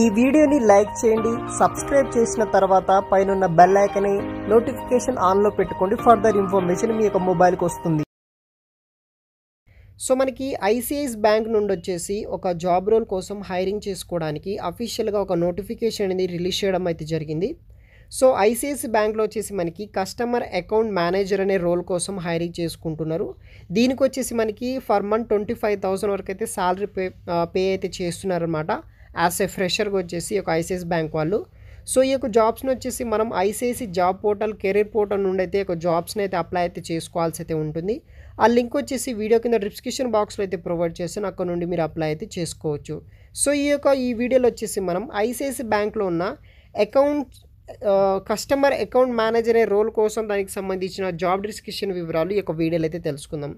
ఈ వీడియోని లైక్ చేయండి సబ్స్క్రైబ్ చేసిన తర్వాత పైన బెల్ ఐకన్ నోటిఫికేషన్ ఆన్లో పెట్టుకోండి ఫర్దర్ ఇన్ఫర్మేషన్ మీ యొక్క కు వస్తుంది సో మనకి ఐసిఐస్ బ్యాంక్ నుండి వచ్చేసి ఒక జాబ్ రోల్ కోసం హైరింగ్ చేసుకోవడానికి అఫీషియల్గా ఒక నోటిఫికేషన్ అనేది రిలీజ్ చేయడం అయితే జరిగింది సో ఐసిఐసి బ్యాంక్లో వచ్చేసి మనకి కస్టమర్ అకౌంట్ మేనేజర్ అనే రోల్ కోసం హైరింగ్ చేసుకుంటున్నారు దీనికి వచ్చేసి మనకి for month twenty five thousand వరకు అయితే శాలరీ పే పే అయితే చేస్తున్నారనమాట యాజ్ ఏ ఫ్రెషర్గా వచ్చేసి ఒక ఐసిఐసి బ్యాంక్ వాళ్ళు సో ఈ యొక్క జాబ్స్ని వచ్చేసి మనం ICICI job portal career portal నుండి అయితే ఒక జాబ్స్ని అయితే అప్లై అయితే చేసుకోవాల్సి అయితే ఉంటుంది ఆ లింక్ వచ్చేసి వీడియో కింద డిస్క్రిప్షన్ బాక్స్లో అయితే ప్రొవైడ్ చేస్తాను అక్కడ నుండి మీరు అప్లై అయితే చేసుకోవచ్చు సో ఈ యొక్క ఈ వీడియోలో వచ్చేసి మనం ఐసీఐసీ బ్యాంక్లో ఉన్న అకౌంట్ కస్టమర్ అకౌంట్ మేనేజర్ అనే రోల్ కోసం దానికి సంబంధించిన జాబ్ డిస్క్రిప్షన్ వివరాలు ఈ యొక్క వీడియోలో అయితే తెలుసుకుందాం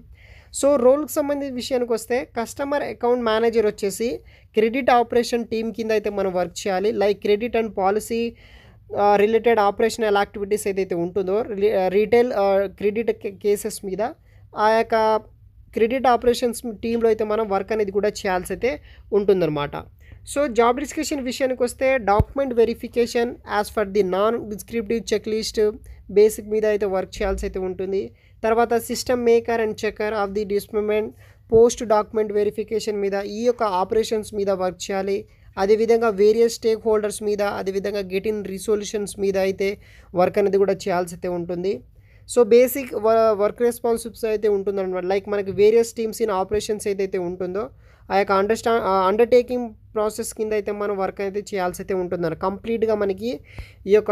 సో రోల్కి సంబంధించిన విషయానికి వస్తే కస్టమర్ అకౌంట్ మేనేజర్ వచ్చేసి క్రెడిట్ ఆపరేషన్ టీమ్ కింద అయితే మనం వర్క్ చేయాలి like credit and policy related operational activities ఏదైతే ఉంటుందో రీటైల్ క్రెడిట్ కేసెస్ మీద ఆ యొక్క క్రెడిట్ ఆపరేషన్స్ టీంలో అయితే మనం వర్క్ అనేది కూడా చేయాల్సి అయితే ఉంటుందన్నమాట సో జాబ్ డిస్క్రిప్షన్ విషయానికి వస్తే document verification as per the non descriptive check basic మీద అయితే వర్క్ చేయాల్సి అయితే ఉంటుంది తర్వాత system maker and checker of the disbursement post document verification మీద ఈ యొక్క ఆపరేషన్స్ మీద వర్క్ చేయాలి అదేవిధంగా వేరియస్ స్టేక్ హోల్డర్స్ మీద అదేవిధంగా గెట్ ఇన్ రిసొల్యూషన్స్ మీద అయితే వర్క్ అనేది కూడా చేయాల్సి అయితే ఉంటుంది సో బేసిక్ వర్క్ రెస్పాన్సిబిలిటీస్ అయితే ఉంటుందన్నమాట లైక్ మనకి వేరియస్ టీమ్స్ ఇన్ ఆపరేషన్స్ ఏదైతే ఉంటుందో ఆ యొక్క అండర్స్టా అండర్టేకింగ్ ప్రాసెస్ కింద అయితే మనం వర్క్ అయితే చేయాల్సి అయితే ఉంటుందన్న కంప్లీట్గా మనకి ఈ యొక్క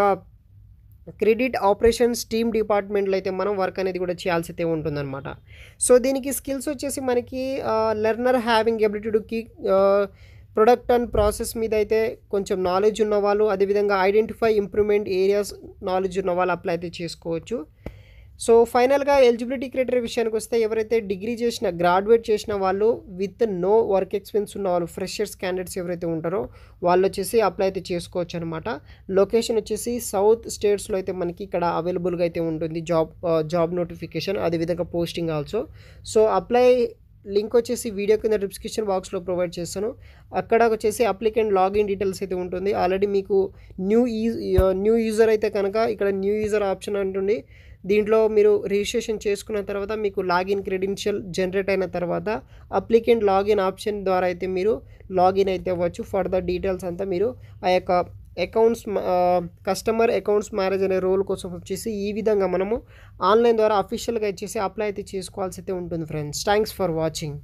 క్రెడిట్ ఆపరేషన్స్ టీమ్ డిపార్ట్మెంట్లో అయితే మనం వర్క్ అనేది కూడా చేయాల్సి అయితే ఉంటుందన్నమాట సో దీనికి స్కిల్స్ వచ్చేసి మనకి learner having ability to key product and process మీద అయితే కొంచెం నాలెడ్జ్ ఉన్నవాళ్ళు అదేవిధంగా ఐడెంటిఫై ఇంప్రూవ్మెంట్ ఏరియాస్ నాలెడ్జ్ ఉన్నవాళ్ళు అప్లై అయితే చేసుకోవచ్చు సో ఫైనల్గా ఎలిజిబిలిటీ క్రైటీరియా విషయానికి వస్తే ఎవరైతే డిగ్రీ చేసిన గ్రాడ్యుయేట్ చేసిన వాళ్ళు విత్ నో వర్క్ ఎక్స్పీరియన్స్ ఉన్న వాళ్ళు ఫ్రెషర్స్ క్యాండిడేట్స్ ఎవరైతే ఉంటారో వాళ్ళు వచ్చేసి అప్లై అయితే చేసుకోవచ్చు అనమాట లొకేషన్ వచ్చేసి సౌత్ స్టేట్స్లో అయితే మనకి ఇక్కడ అవైలబుల్గా అయితే ఉంటుంది జాబ్ జాబ్ నోటిఫికేషన్ అదేవిధంగా posting also so apply link వచ్చేసి వీడియో కింద డిస్క్రిప్షన్ బాక్స్లో ప్రొవైడ్ చేస్తాను అక్కడ వచ్చేసి అప్లికెంట్ లాగిన్ డీటెయిల్స్ అయితే ఉంటుంది ఆల్రెడీ మీకు న్యూ యూ న్యూ యూజర్ అయితే కనుక ఇక్కడ న్యూ యూజర్ ఆప్షన్ అంటుంది దీంట్లో మీరు రిజిస్ట్రేషన్ చేసుకున్న తర్వాత మీకు లాగిన్ క్రెడెన్షియల్ జనరేట్ అయిన తర్వాత అప్లికెంట్ లాగిన్ ఆప్షన్ ద్వారా అయితే మీరు లాగిన్ అయితే అవ్వచ్చు ఫర్దర్ డీటెయిల్స్ అంతా మీరు ఆ యొక్క అకౌంట్స్ కస్టమర్ అకౌంట్స్ మ్యారేజ్ అనే రోల్ కోసం వచ్చేసి ఈ విధంగా మనము ఆన్లైన్ ద్వారా అఫీషియల్గా ఇచ్చేసి అప్లై అయితే చేసుకోవాల్సి అయితే ఉంటుంది ఫ్రెండ్స్ థ్యాంక్స్ ఫర్ వాచింగ్